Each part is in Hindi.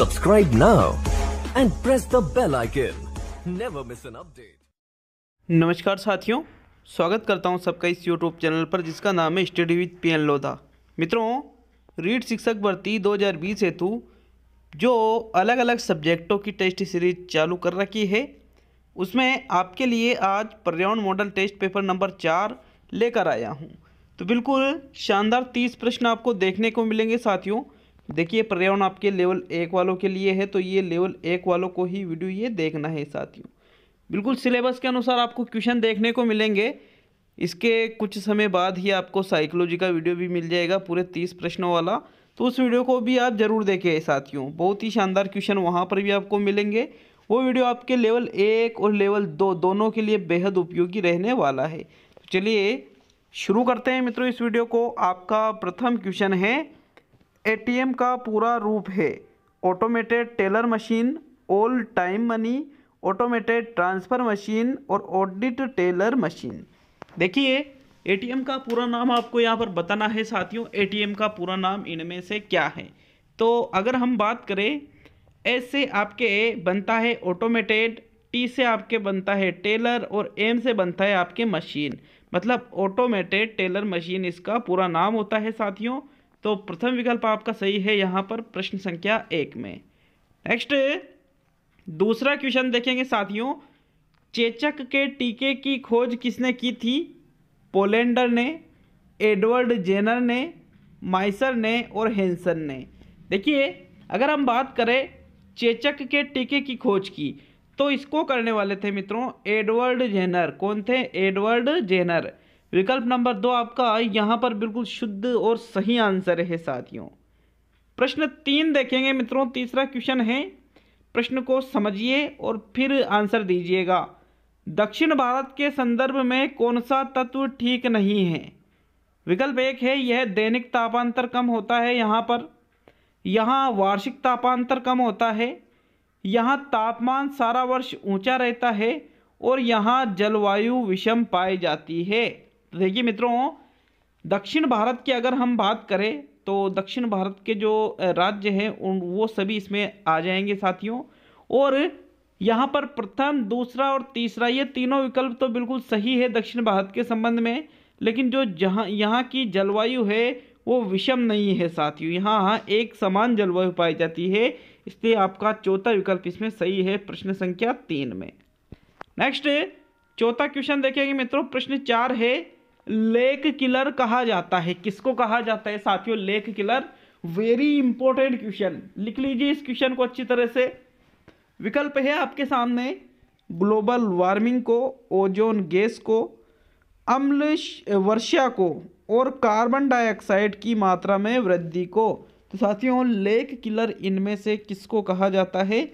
Subscribe now and press the bell icon. Never miss an update. नमस्कार साथियों स्वागत करता हूं सबका इस यूट्यूब चैनल पर जिसका नाम है study with P N Lodha मित्रों रीड शिक्षक भर्ती 2020 हेतु जो अलग अलग सब्जेक्टों की टेस्ट सीरीज चालू कर रखी है उसमें आपके लिए आज पर्यावरण मॉडल टेस्ट पेपर नंबर चार लेकर आया हूं तो बिल्कुल शानदार तीस प्रश्न आपको देखने को मिलेंगे साथियों देखिए पर्यावरण आपके लेवल एक वालों के लिए है तो ये लेवल एक वालों को ही वीडियो ये देखना है साथियों बिल्कुल सिलेबस के अनुसार आपको क्वेश्चन देखने को मिलेंगे इसके कुछ समय बाद ही आपको साइकोलॉजी का वीडियो भी मिल जाएगा पूरे तीस प्रश्नों वाला तो उस वीडियो को भी आप ज़रूर देखें साथियों बहुत ही शानदार क्वेश्चन वहाँ पर भी आपको मिलेंगे वो वीडियो आपके लेवल एक और लेवल दो दोनों के लिए बेहद उपयोगी रहने वाला है तो चलिए शुरू करते हैं मित्रों इस वीडियो को आपका प्रथम क्वेश्चन है एटीएम का पूरा रूप है automated teller machine all time money automated transfer machine और ऑडिट टेलर मशीन देखिए एटीएम का पूरा नाम आपको यहाँ पर बताना है साथियों एटीएम का पूरा नाम इनमें से क्या है तो अगर हम बात करें एस से आपके ए बनता है ऑटोमेटेड टी से आपके बनता है टेलर और एम से बनता है आपके मशीन मतलब ऑटोमेटेड टेलर मशीन इसका पूरा नाम होता है साथियों तो प्रथम विकल्प आपका सही है यहाँ पर प्रश्न संख्या एक में नेक्स्ट दूसरा क्वेश्चन देखेंगे साथियों चेचक के टीके की खोज किसने की थी पोलेंडर ने एडवर्ड जेनर ने माइसर ने और हेंसन ने देखिए अगर हम बात करें चेचक के टीके की खोज की तो इसको करने वाले थे मित्रों एडवर्ड जेनर कौन थे एडवर्ड जेनर विकल्प नंबर दो आपका यहाँ पर बिल्कुल शुद्ध और सही आंसर है साथियों प्रश्न तीन देखेंगे मित्रों तीसरा क्वेश्चन है प्रश्न को समझिए और फिर आंसर दीजिएगा दक्षिण भारत के संदर्भ में कौन सा तत्व ठीक नहीं है विकल्प एक है यह दैनिक तापांतर कम होता है यहाँ पर यहाँ वार्षिक तापांतर कम होता है यहाँ तापमान सारा वर्ष ऊंचा रहता है और यहाँ जलवायु विषम पाई जाती है तो देखिए मित्रों दक्षिण भारत की अगर हम बात करें तो दक्षिण भारत के जो राज्य हैं उन वो सभी इसमें आ जाएंगे साथियों और यहाँ पर प्रथम दूसरा और तीसरा ये तीनों विकल्प तो बिल्कुल सही है दक्षिण भारत के संबंध में लेकिन जो जहाँ यहाँ की जलवायु है वो विषम नहीं है साथियों यहाँ एक समान जलवायु पाई जाती है इसलिए आपका चौथा विकल्प इसमें सही है प्रश्न संख्या तीन में नेक्स्ट चौथा क्वेश्चन देखेंगे मित्रों प्रश्न चार है लेक किलर कहा जाता है किसको कहा जाता है साथियों लेक किलर वेरी इंपॉर्टेंट क्वेश्चन लिख लीजिए इस क्वेश्चन को अच्छी तरह से विकल्प है आपके सामने ग्लोबल वार्मिंग को ओजोन गैस को अम्ल वर्षा को और कार्बन डाइऑक्साइड की मात्रा में वृद्धि को तो साथियों लेक किलर इनमें से किसको कहा जाता है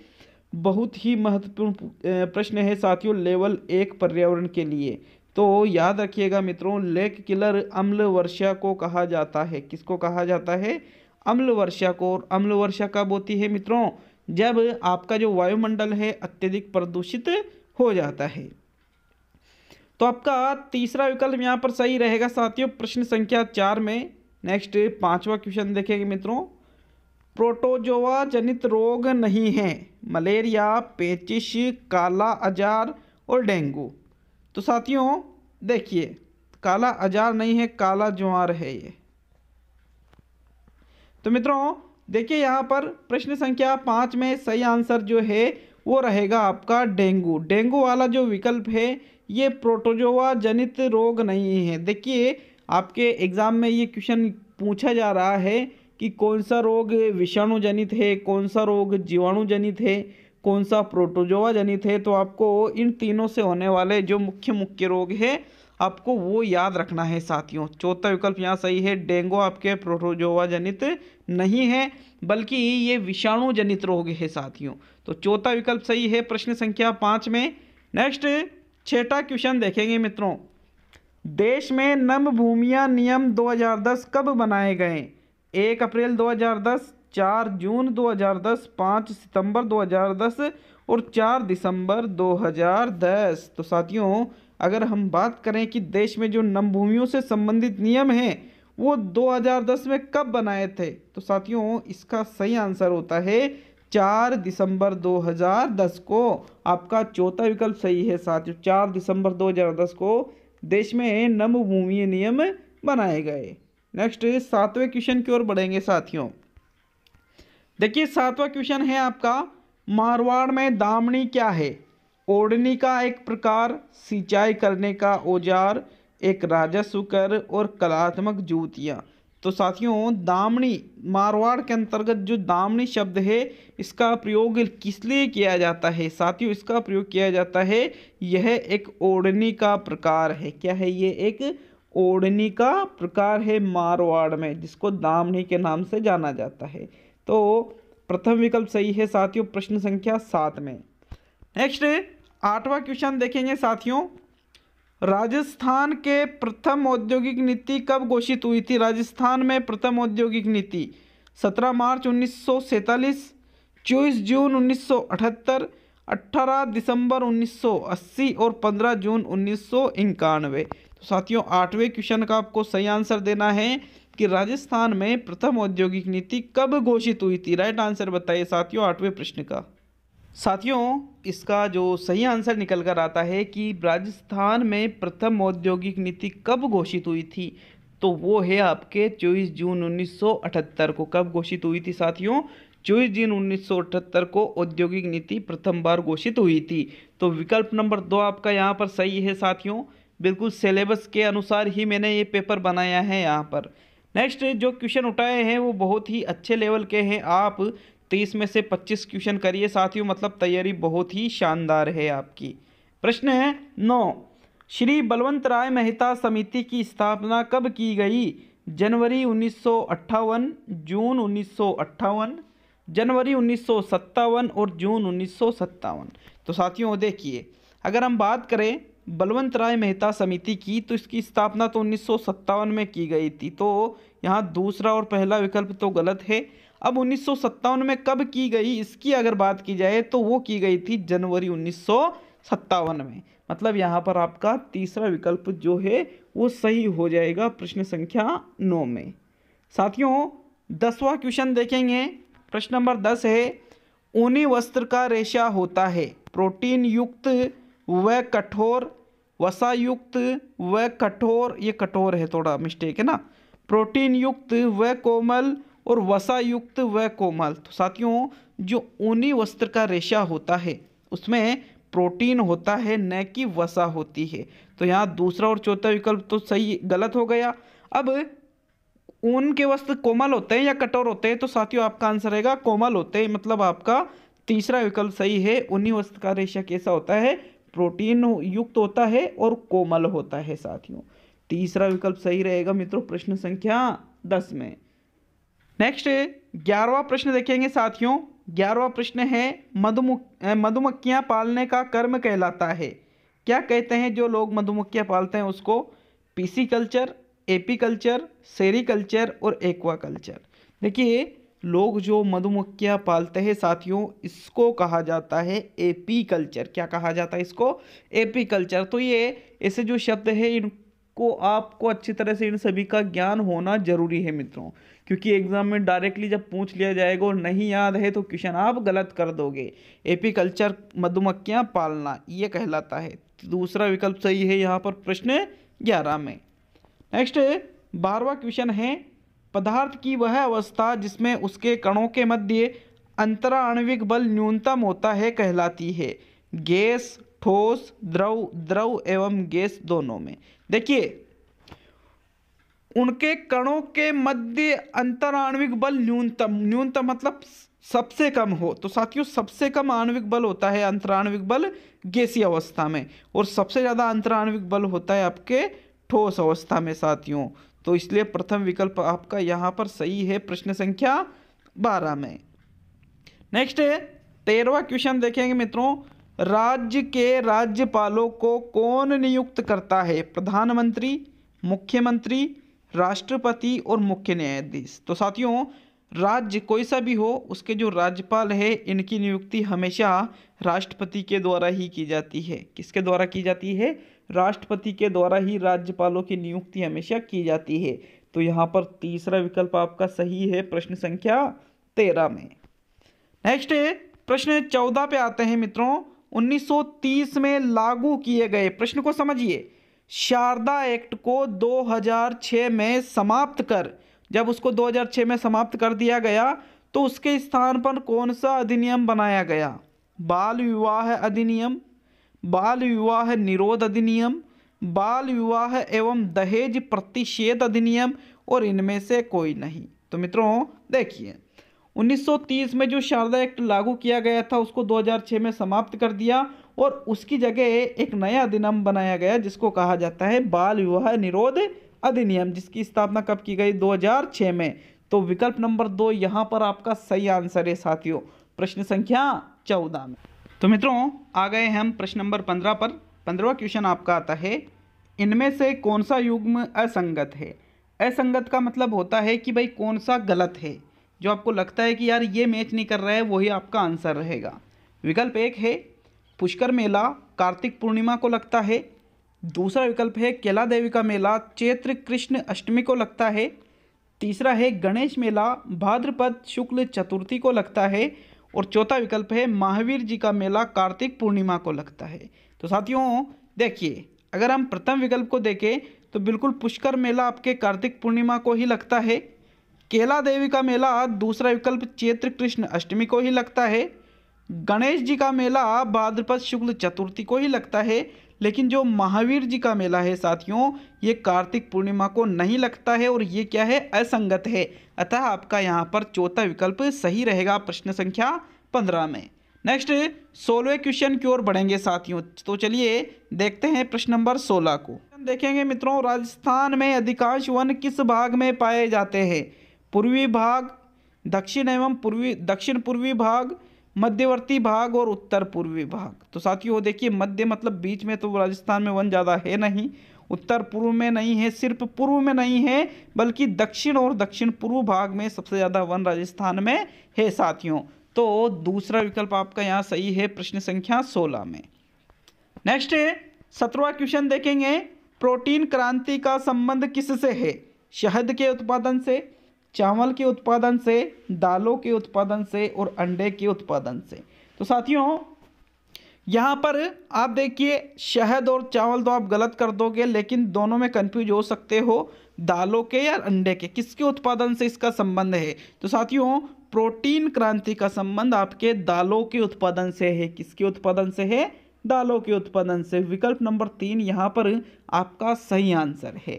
बहुत ही महत्वपूर्ण प्रश्न है साथियों लेवल एक पर्यावरण के लिए तो याद रखिएगा मित्रों लेक किलर अम्ल वर्षा को कहा जाता है किसको कहा जाता है अम्ल वर्षा को और अम्ल वर्षा कब होती है मित्रों जब आपका जो वायुमंडल है अत्यधिक प्रदूषित हो जाता है तो आपका तीसरा विकल्प यहाँ पर सही रहेगा साथियों प्रश्न संख्या चार में नेक्स्ट पांचवा क्वेश्चन देखेंगे मित्रों प्रोटोजोआ जनित रोग नहीं है मलेरिया पेचिश काला अजार और डेंगू तो साथियों देखिए काला अजार नहीं है काला ज्वार है ये तो मित्रों देखिए यहाँ पर प्रश्न संख्या पाँच में सही आंसर जो है वो रहेगा आपका डेंगू डेंगू वाला जो विकल्प है ये प्रोटोजोआ जनित रोग नहीं है देखिए आपके एग्ज़ाम में ये क्वेश्चन पूछा जा रहा है कि कौन सा रोग विषाणु जनित है कौन सा रोग जीवाणु जनित है कौन सा प्रोटोजोआ जनित है तो आपको इन तीनों से होने वाले जो मुख्य मुख्य रोग है आपको वो याद रखना है साथियों चौथा विकल्प यहाँ सही है डेंगू आपके प्रोटोजोआ जनित नहीं है बल्कि ये विषाणु जनित रोग है साथियों तो चौथा विकल्प सही है प्रश्न संख्या पाँच में नेक्स्ट छठा क्वेश्चन देखेंगे मित्रों देश में नम भूमिया नियम 2010 कब बनाए गए एक अप्रैल 2010 चार जून 2010 पाँच सितंबर 2010 और चार दिसंबर 2010 तो साथियों अगर हम बात करें कि देश में जो नमभूमियों से संबंधित नियम हैं वो 2010 में कब बनाए थे तो साथियों इसका सही आंसर होता है चार दिसंबर 2010 को आपका चौथा विकल्प सही है साथियों चार दिसंबर 2010 को देश में नमभूमि नियम बनाए गए नेक्स्ट सातवें क्वेश्चन की ओर बढ़ेंगे साथियों देखिए सातवां क्वेश्चन है आपका मारवाड़ में दामनी क्या है ओढ़नी का एक प्रकार सिंचाई करने का औजार एक राजस्व कर और कलात्मक जूतियाँ तो साथियों दामनी मारवाड़ के अंतर्गत जो दामनी शब्द है इसका प्रयोग किस लिए किया जाता है साथियों इसका प्रयोग किया जाता है यह एक ओढ़नी का प्रकार है क्या है ये एक ओढ़नी का प्रकार है मारवाड़ में जिसको दामनी के नाम से जाना जाता है तो प्रथम विकल्प सही है साथियों प्रश्न संख्या सात में नेक्स्ट आठवां क्वेश्चन देखेंगे साथियों राजस्थान के प्रथम औद्योगिक नीति कब घोषित हुई थी राजस्थान में प्रथम औद्योगिक नीति 17 मार्च उन्नीस सौ चौबीस जून उन्नीस सौ अठहत्तर 18 दिसंबर 1980 और 15 जून उन्नीस तो साथियों आठवें क्वेश्चन का आपको सही आंसर देना है कि राजस्थान में प्रथम औद्योगिक नीति कब घोषित हुई थी राइट आंसर बताइए साथियों आठवें प्रश्न का साथियों इसका जो सही आंसर निकल कर आता है कि राजस्थान में प्रथम औद्योगिक नीति कब घोषित हुई थी तो वो है आपके 24 जून 1978 को कब घोषित हुई थी साथियों 24 जून 1978 को औद्योगिक नीति प्रथम बार घोषित हुई थी तो विकल्प नंबर दो आपका यहाँ पर सही है साथियों बिल्कुल सिलेबस के अनुसार ही मैंने ये पेपर बनाया है यहाँ पर नेक्स्ट जो क्वेश्चन उठाए हैं वो बहुत ही अच्छे लेवल के हैं आप तीस में से पच्चीस क्वेश्चन करिए साथियों मतलब तैयारी बहुत ही शानदार है आपकी प्रश्न है नौ श्री बलवंत राय मेहता समिति की स्थापना कब की गई जनवरी उन्नीस जून उन्नीस जनवरी उन्नीस और जून उन्नीस तो साथियों देखिए अगर हम बात करें बलवंत राय मेहता समिति की तो इसकी स्थापना तो उन्नीस में की गई थी तो यहाँ दूसरा और पहला विकल्प तो गलत है अब उन्नीस में कब की गई इसकी अगर बात की जाए तो वो की गई थी जनवरी उन्नीस में मतलब यहाँ पर आपका तीसरा विकल्प जो है वो सही हो जाएगा प्रश्न संख्या नौ में साथियों दसवा क्वेश्चन देखेंगे प्रश्न नंबर दस है ऊनी वस्त्र का रेशा होता है प्रोटीन युक्त व कठोर वसायुक्त व कठोर ये कठोर है थोड़ा मिस्टेक है ना प्रोटीन युक्त व कोमल और वसा युक्त व कोमल तो साथियों जो ऊनी वस्त्र का रेशा होता है उसमें प्रोटीन होता है न कि वसा होती है तो यहाँ दूसरा और चौथा विकल्प तो सही गलत हो गया अब ऊन के वस्त्र कोमल होते हैं या कठोर होते हैं तो साथियों आपका आंसर रहेगा कोमल होते हैं मतलब आपका तीसरा विकल्प सही है ऊनी वस्त्र का रेशा कैसा होता है प्रोटीन युक्त होता है और कोमल होता है साथियों तीसरा विकल्प सही रहेगा मित्रों प्रश्न संख्या दस में नेक्स्ट ग्यारहवा प्रश्न देखेंगे साथियों ग्यारहवा प्रश्न है मधुमुख मधुमक्खियाँ पालने का कर्म कहलाता है क्या कहते हैं जो लोग मधुमक्खियाँ पालते हैं उसको pisciculture apiculture sericulture और एक्वा कल्चर देखिए लोग जो मधुमक्खियाँ पालते हैं साथियों इसको कहा जाता है एपी कल्चर क्या कहा जाता है इसको एपी कल्चर तो ये ऐसे जो शब्द है इनको आपको अच्छी तरह से इन सभी का ज्ञान होना जरूरी है मित्रों क्योंकि एग्ज़ाम में डायरेक्टली जब पूछ लिया जाएगा और नहीं याद है तो क्वेश्चन आप गलत कर दोगे एपी कल्चर मधुमक्खियाँ पालना ये कहलाता है दूसरा विकल्प सही है यहाँ पर प्रश्न ग्यारह में नेक्स्ट बारवा क्वेश्चन है पदार्थ की वह अवस्था जिसमें उसके कणों के मध्य अंतराणविक बल न्यूनतम होता है कहलाती है गैस ठोस द्रव द्रव एवं गैस दोनों में देखिए उनके कणों के मध्य अंतराणविक बल न्यूनतम न्यूनतम मतलब सबसे कम हो तो साथियों सबसे कम आणविक बल होता है अंतराणविक बल गैसीय अवस्था में और सबसे ज़्यादा अंतराणविक बल होता है आपके ठोस अवस्था में साथियों तो इसलिए प्रथम विकल्प आपका यहाँ पर सही है प्रश्न संख्या बारह में नेक्स्ट है तेरवा क्वेश्चन देखेंगे मित्रों राज्य के राज्यपालों को कौन नियुक्त करता है प्रधानमंत्री मुख्यमंत्री राष्ट्रपति और मुख्य न्यायाधीश तो साथियों राज्य कोई सा भी हो उसके जो राज्यपाल है इनकी नियुक्ति हमेशा राष्ट्रपति के द्वारा ही की जाती है किसके द्वारा की जाती है राष्ट्रपति के द्वारा ही राज्यपालों की नियुक्ति हमेशा की जाती है तो यहाँ पर तीसरा विकल्प आपका सही है प्रश्न संख्या तेरह में नेक्स्ट प्रश्न चौदह पे आते हैं मित्रों 1930 में लागू किए गए प्रश्न को समझिए शारदा एक्ट को 2006 में समाप्त कर जब उसको 2006 में समाप्त कर दिया गया तो उसके स्थान पर कौन सा अधिनियम बनाया गया बाल विवाह अधिनियम बाल विवाह निरोध अधिनियम बाल विवाह एवं दहेज प्रतिषेध अधिनियम और इनमें से कोई नहीं तो मित्रों देखिए 1930 में जो शारदा एक्ट लागू किया गया था उसको 2006 में समाप्त कर दिया और उसकी जगह एक नया अधिनियम बनाया गया जिसको कहा जाता है बाल विवाह निरोध अधिनियम जिसकी स्थापना कब की गई 2006 में तो विकल्प नंबर दो यहाँ पर आपका सही आंसर है साथियों प्रश्न संख्या चौदह में तो मित्रों आ गए हम प्रश्न नंबर पंद्रह पर पंद्रवा क्वेश्चन आपका आता है इनमें से कौन सा युग्म असंगत है असंगत का मतलब होता है कि भाई कौन सा गलत है जो आपको लगता है कि यार ये मैच नहीं कर रहा है वही आपका आंसर रहेगा विकल्प एक है पुष्कर मेला कार्तिक पूर्णिमा को लगता है दूसरा विकल्प है केला देवी का मेला चैत्र कृष्ण अष्टमी को लगता है तीसरा है गणेश मेला भाद्रपद शुक्ल चतुर्थी को लगता है और चौथा विकल्प है महावीर जी का मेला कार्तिक पूर्णिमा को लगता है तो साथियों देखिए अगर हम प्रथम विकल्प को देखें तो बिल्कुल पुष्कर मेला आपके कार्तिक पूर्णिमा को ही लगता है केला देवी का मेला दूसरा विकल्प चैत्र कृष्ण अष्टमी को ही लगता है गणेश जी का मेला भाद्रपद शुक्ल चतुर्थी को ही लगता है लेकिन जो महावीर जी का मेला है साथियों ये कार्तिक पूर्णिमा को नहीं लगता है और ये क्या है असंगत है अतः आपका यहाँ पर चौथा विकल्प सही रहेगा प्रश्न संख्या पंद्रह में नेक्स्ट सोलवे क्वेश्चन की ओर बढ़ेंगे साथियों तो चलिए देखते हैं प्रश्न नंबर सोलह को देखेंगे मित्रों राजस्थान में अधिकांश वन किस भाग में पाए जाते हैं पूर्वी भाग दक्षिण एवं पूर्वी दक्षिण पूर्वी भाग मध्यवर्ती भाग और उत्तर पूर्वी भाग तो साथियों देखिए मध्य मतलब बीच में तो राजस्थान में वन ज़्यादा है नहीं उत्तर पूर्व में नहीं है सिर्फ पूर्व में नहीं है बल्कि दक्षिण और दक्षिण पूर्व भाग में सबसे ज़्यादा वन राजस्थान में है साथियों तो दूसरा विकल्प आपका यहाँ सही है प्रश्न संख्या सोलह में नेक्स्ट सत्रवा क्वेश्चन देखेंगे प्रोटीन क्रांति का संबंध किससे है शहद के उत्पादन से चावल के उत्पादन से दालों के उत्पादन से और अंडे के उत्पादन से तो साथियों यहाँ पर आप देखिए शहद और चावल तो आप गलत कर दोगे लेकिन दोनों में कंफ्यूज हो सकते हो दालों के या अंडे के किसके उत्पादन से इसका संबंध है तो साथियों प्रोटीन क्रांति का संबंध आपके दालों के उत्पादन से है किसके उत्पादन से है दालों के उत्पादन से विकल्प नंबर तीन यहाँ पर आपका सही आंसर है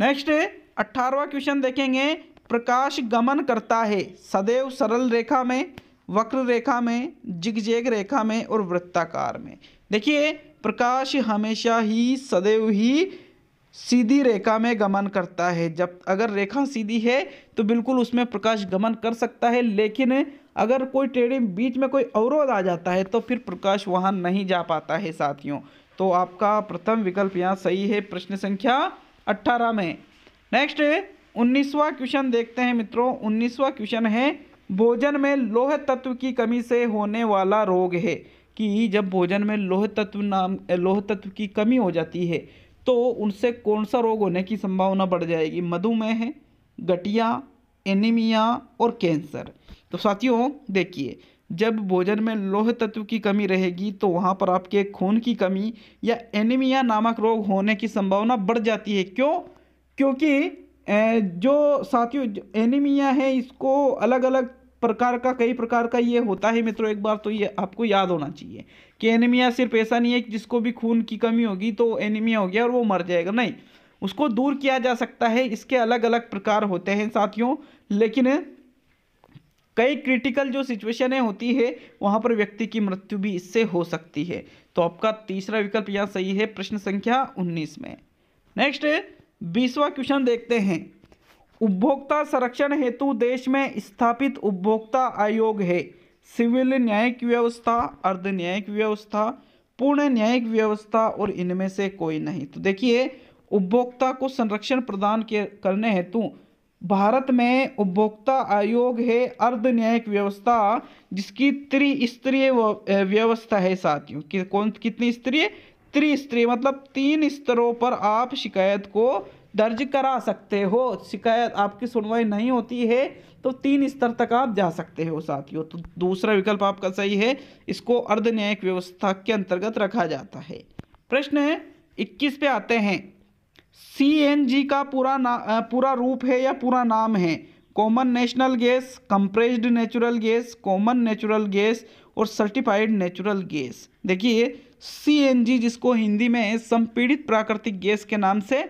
नेक्स्ट अट्ठारवा क्वेश्चन देखेंगे प्रकाश गमन करता है सदैव सरल रेखा में वक्र रेखा में जिगजेग रेखा में और वृत्ताकार में देखिए प्रकाश हमेशा ही सदैव ही सीधी रेखा में गमन करता है जब अगर रेखा सीधी है तो बिल्कुल उसमें प्रकाश गमन कर सकता है लेकिन अगर कोई टेढ़े बीच में कोई अवरोध आ जाता है तो फिर प्रकाश वहाँ नहीं जा पाता है साथियों तो आपका प्रथम विकल्प यहाँ सही है प्रश्न संख्या अट्ठारह में नेक्स्ट उन्नीसवा क्वेश्चन देखते हैं मित्रों उन्नीसवा क्वेश्चन है भोजन में लोह तत्व की कमी से होने वाला रोग है कि जब भोजन में लोह तत्व नाम लोह तत्व की कमी हो जाती है तो उनसे कौन सा रोग होने की संभावना बढ़ जाएगी मधुमेह है गठिया एनीमिया और कैंसर तो साथियों देखिए जब भोजन में लोह तत्व की कमी रहेगी तो वहाँ पर आपके खून की कमी या एनीमिया नामक रोग होने की संभावना बढ़ जाती है क्यों क्योंकि जो साथियों एनीमिया है इसको अलग अलग प्रकार का कई प्रकार का ये होता है मित्रों एक बार तो ये आपको याद होना चाहिए कि एनीमिया सिर्फ ऐसा नहीं है कि जिसको भी खून की कमी होगी तो एनीमिया हो गया और वो मर जाएगा नहीं उसको दूर किया जा सकता है इसके अलग अलग प्रकार होते हैं साथियों लेकिन कई क्रिटिकल जो सिचुएशनें होती है वहाँ पर व्यक्ति की मृत्यु भी इससे हो सकती है तो आपका तीसरा विकल्प यहाँ सही है प्रश्न संख्या उन्नीस में नेक्स्ट बीसवा क्वेश्चन देखते हैं उपभोक्ता संरक्षण हेतु देश में स्थापित उपभोक्ता आयोग है सिविल न्यायिक व्यवस्था अर्ध न्यायिक व्यवस्था पूर्ण न्यायिक व्यवस्था और इनमें से कोई नहीं तो देखिए उपभोक्ता को संरक्षण प्रदान करने हेतु भारत में उपभोक्ता आयोग है अर्ध न्यायिक व्यवस्था जिसकी त्रिस्तरीय व्यवस्था है साथियों कि कौन कितनी स्तरीय त्रिस्तरीय मतलब तीन स्तरों पर आप शिकायत को दर्ज करा सकते हो शिकायत आपकी सुनवाई नहीं होती है तो तीन स्तर तक आप जा सकते हो साथियों तो दूसरा विकल्प आपका सही है इसको अर्ध न्यायिक व्यवस्था के अंतर्गत रखा जाता है प्रश्न है इक्कीस पे आते हैं सी एन जी का पूरा ना पूरा रूप है या पूरा नाम है common national gas compressed natural gas common natural gas और सर्टिफाइड नेचुरल गैस देखिए सीएनजी जिसको हिंदी में संपीड़ित प्राकृतिक गैस के नाम से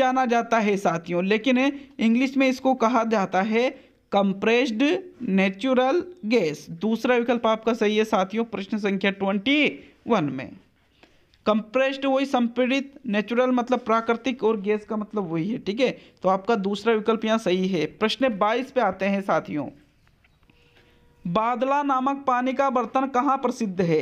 जाना जाता है साथियों लेकिन इंग्लिश में इसको कहा जाता है कंप्रेस्ड नेचुरल गैस दूसरा विकल्प आपका सही है साथियों प्रश्न संख्या ट्वेंटी वन में कंप्रेस्ड वही संपीड़ित नेचुरल मतलब प्राकृतिक और गैस का मतलब वही है ठीक है तो आपका दूसरा विकल्प यहाँ सही है प्रश्न बाईस पे आते हैं साथियों बादला नामक पानी का बर्तन कहाँ प्रसिद्ध है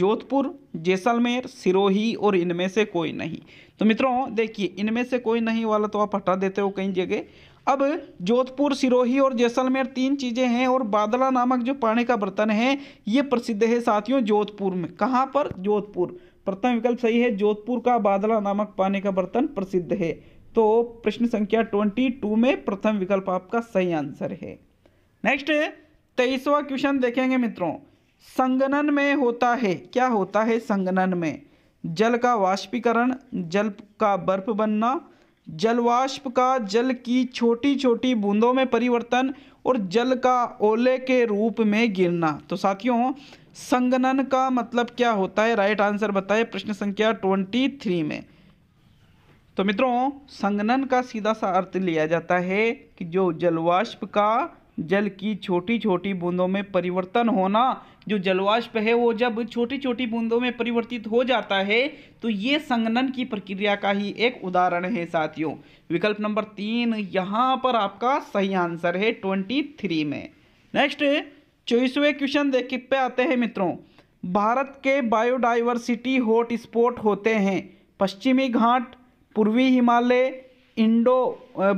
जोधपुर जैसलमेर सिरोही और इनमें से कोई नहीं तो मित्रों देखिए इनमें से कोई नहीं वाला तो आप हटा देते हो कहीं जगह अब जोधपुर सिरोही और जैसलमेर तीन चीज़ें हैं और बादला नामक जो पानी का बर्तन है ये प्रसिद्ध है साथियों जोधपुर में कहाँ पर जोधपुर प्रथम विकल्प सही है जोधपुर का बादला नामक पानी का बर्तन प्रसिद्ध है तो प्रश्न संख्या ट्वेंटी टू में प्रथम विकल्प आपका सही आंसर है नेक्स्ट तेईसवा क्वेश्चन देखेंगे मित्रों संगनन में होता है क्या होता है संगनन में जल का वाष्पीकरण जल का बर्फ बनना जलवाष्प का जल की छोटी छोटी बूंदों में परिवर्तन और जल का ओले के रूप में गिरना तो साथियों संगनन का मतलब क्या होता है राइट आंसर बताए प्रश्न संख्या ट्वेंटी थ्री में तो मित्रों संगनन का सीधा सा अर्थ लिया जाता है कि जो जलवाष्प का जल की छोटी छोटी बूंदों में परिवर्तन होना जो जलवाष्प है वो जब छोटी छोटी बूंदों में परिवर्तित हो जाता है तो ये संगनन की प्रक्रिया का ही एक उदाहरण है साथियों विकल्प नंबर तीन यहाँ पर आपका सही आंसर है ट्वेंटी थ्री में नेक्स्ट चौबीसवें क्वेश्चन देख पे आते हैं मित्रों भारत के बायोडाइवर्सिटी हॉटस्पॉट होते हैं पश्चिमी घाट पूर्वी Himalaya Indo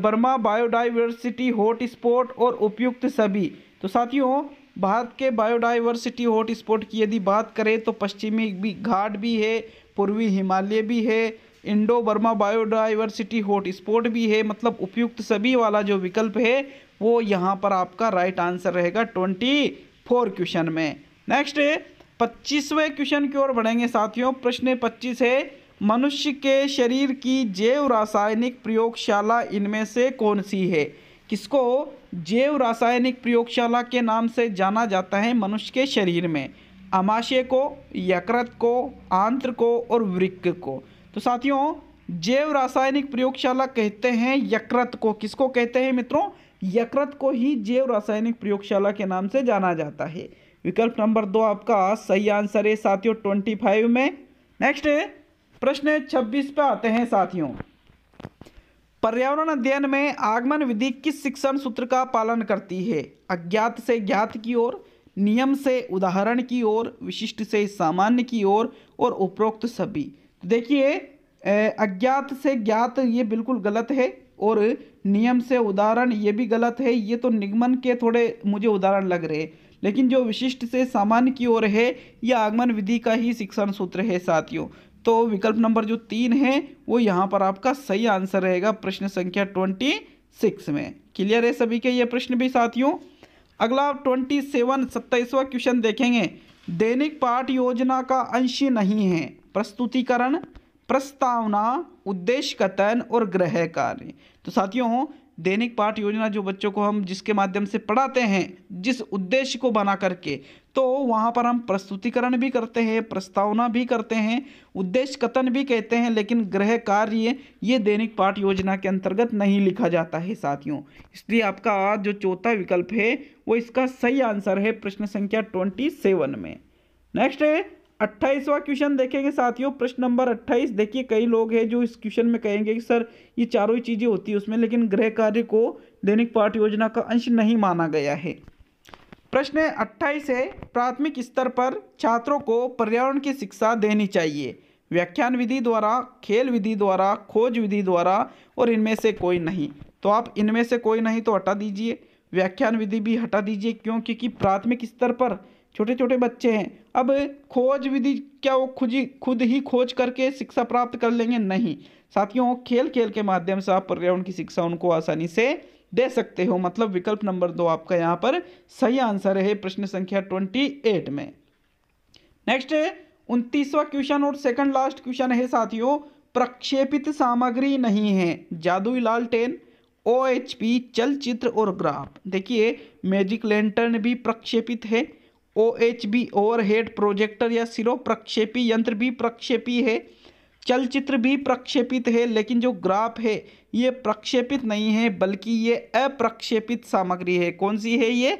Burma biodiversity hotspot और उपयुक्त सभी तो साथियों भारत के बायोडाइवर्सिटी हॉट स्पॉट की यदि बात करें तो पश्चिमी भी घाट भी है पूर्वी हिमालय भी है Indo Burma biodiversity hot spot भी है मतलब उपयुक्त सभी वाला जो विकल्प है वो यहाँ पर आपका राइट आंसर रहेगा ट्वेंटी फोर क्वेश्चन में नेक्स्ट पच्चीसवें क्वेश्चन की ओर बढ़ेंगे साथियों प्रश्न पच्चीस है मनुष्य के शरीर की जैव रासायनिक प्रयोगशाला इनमें से कौन सी है किसको जैव रासायनिक प्रयोगशाला के नाम से जाना जाता है मनुष्य के शरीर में अमाशय को यकृत को आंत्र को और वृक्क को तो साथियों जैव रासायनिक प्रयोगशाला कहते हैं यकृत को किसको कहते हैं मित्रों यकृत को ही जैव रासायनिक प्रयोगशाला के नाम से जाना जाता है विकल्प नंबर दो आपका सही आंसर है साथियों ट्वेंटी फाइव में नेक्स्ट प्रश्न छब्बीस पे आते हैं साथियों पर्यावरण अध्ययन में आगमन विधि किस शिक्षण सूत्र का पालन करती है अज्ञात से ज्ञात की ओर नियम से उदाहरण की ओर विशिष्ट से सामान्य की ओर और उपरोक्त सभी तो देखिए अज्ञात से ज्ञात ये बिल्कुल गलत है और नियम से उदाहरण ये भी गलत है ये तो निगमन के थोड़े मुझे उदाहरण लग रहे लेकिन जो विशिष्ट से सामान्य की ओर है यह आगमन विधि का ही शिक्षण सूत्र है साथियों तो विकल्प नंबर जो तीन है वो यहाँ पर आपका सही आंसर रहेगा प्रश्न संख्या ट्वेंटी सिक्स में क्लियर है सभी के ये प्रश्न भी साथियों अगला ट्वेंटी सेवन सत्ताईसवा क्वेश्चन देखेंगे दैनिक पाठ योजना का अंश नहीं है प्रस्तुतिकरण प्रस्तावना उद्देश्य कथन और ग्रह कार्य तो साथियों दैनिक पाठ योजना जो बच्चों को हम जिसके माध्यम से पढ़ाते हैं जिस उद्देश्य को बना करके तो वहाँ पर हम प्रस्तुतिकरण भी करते हैं प्रस्तावना भी करते हैं उद्देश्य कथन भी कहते हैं लेकिन गृह कार्य ये दैनिक पाठ योजना के अंतर्गत नहीं लिखा जाता है साथियों इसलिए आपका जो चौथा विकल्प है वो इसका सही आंसर है प्रश्न संख्या ट्वेंटी सेवन में नेक्स्ट है अट्ठाईसवा क्वेश्चन देखेंगे साथियों प्रश्न नंबर अट्ठाईस देखिए कई लोग हैं जो इस क्वेश्चन में कहेंगे कि सर ये चारों ही चीज़ें होती है उसमें लेकिन गृह कार्य को दैनिक पाठ योजना का अंश नहीं माना गया है प्रश्न अट्ठाईस है प्राथमिक स्तर पर छात्रों को पर्यावरण की शिक्षा देनी चाहिए व्याख्यान विधि द्वारा खेल विधि द्वारा खोज विधि द्वारा और इनमें से कोई नहीं तो आप इनमें से कोई नहीं तो हटा दीजिए व्याख्यान विधि भी हटा दीजिए क्यों क्योंकि प्राथमिक स्तर पर छोटे छोटे बच्चे हैं अब खोज विधि क्या वो खुद ही खुद ही खोज करके शिक्षा प्राप्त कर लेंगे नहीं साथियों खेल खेल के माध्यम से आप पर्यावरण की शिक्षा उनको आसानी से दे सकते हो मतलब विकल्प नंबर दो आपका यहाँ पर सही आंसर है प्रश्न संख्या ट्वेंटी एट में नेक्स्ट उनतीसवा क्वेश्चन और सेकंड लास्ट क्वेश्चन है साथियों प्रक्षेपित सामग्री नहीं है जादुई टेन ओ एच पी चलचित्र और ग्राफ देखिए मैजिक लेंटर्न भी प्रक्षेपित है O H P overhead projector या सिरो प्रक्षेपी यंत्र भी प्रक्षेपी है चलचित्र भी प्रक्षेपित है लेकिन जो ग्राफ है ये प्रक्षेपित नहीं है बल्कि ये अप्रक्षेपित सामग्री है कौन सी है ये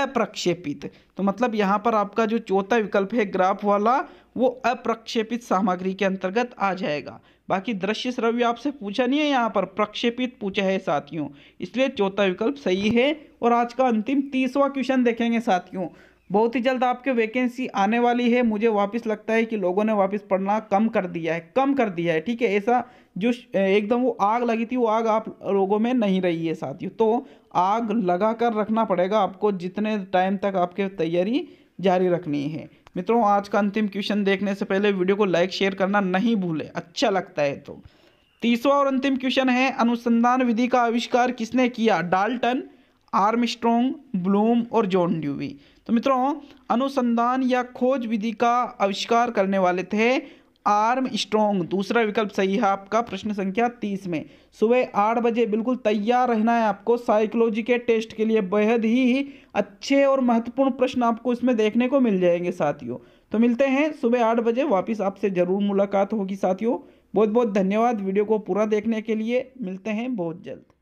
अप्रक्षेपित तो मतलब यहाँ पर आपका जो चौथा विकल्प है ग्राफ वाला वो अप्रक्षेपित सामग्री के अंतर्गत आ जाएगा बाकी दृश्य श्रव्य आपसे पूछा नहीं है यहाँ पर प्रक्षेपित पूछा है साथियों इसलिए चौथा विकल्प सही है और आज का अंतिम तीसवा क्वेश्चन देखेंगे साथियों बहुत ही जल्द आपके वैकेंसी आने वाली है मुझे वापस लगता है कि लोगों ने वापस पढ़ना कम कर दिया है कम कर दिया है ठीक है ऐसा जो एकदम वो आग लगी थी वो आग आप लोगों में नहीं रही है साथियों तो आग लगा कर रखना पड़ेगा आपको जितने टाइम तक आपके तैयारी जारी रखनी है मित्रों आज का अंतिम क्वेश्चन देखने से पहले वीडियो को लाइक शेयर करना नहीं भूलें अच्छा लगता है तो तीसवा और अंतिम क्वेश्चन है अनुसंधान विधि का आविष्कार किसने किया डाल्टन आर्मस्ट्रॉन्ग ब्लूम और जॉन ड्यूवी तो मित्रों अनुसंधान या खोज विधि का आविष्कार करने वाले थे आर्म स्ट्रोंग दूसरा विकल्प सही है आपका प्रश्न संख्या तीस में सुबह आठ बजे बिल्कुल तैयार रहना है आपको साइकोलॉजी के टेस्ट के लिए बेहद ही अच्छे और महत्वपूर्ण प्रश्न आपको इसमें देखने को मिल जाएंगे साथियों तो मिलते हैं सुबह आठ बजे वापस आपसे ज़रूर मुलाकात होगी साथियों बहुत बहुत धन्यवाद वीडियो को पूरा देखने के लिए मिलते हैं बहुत जल्द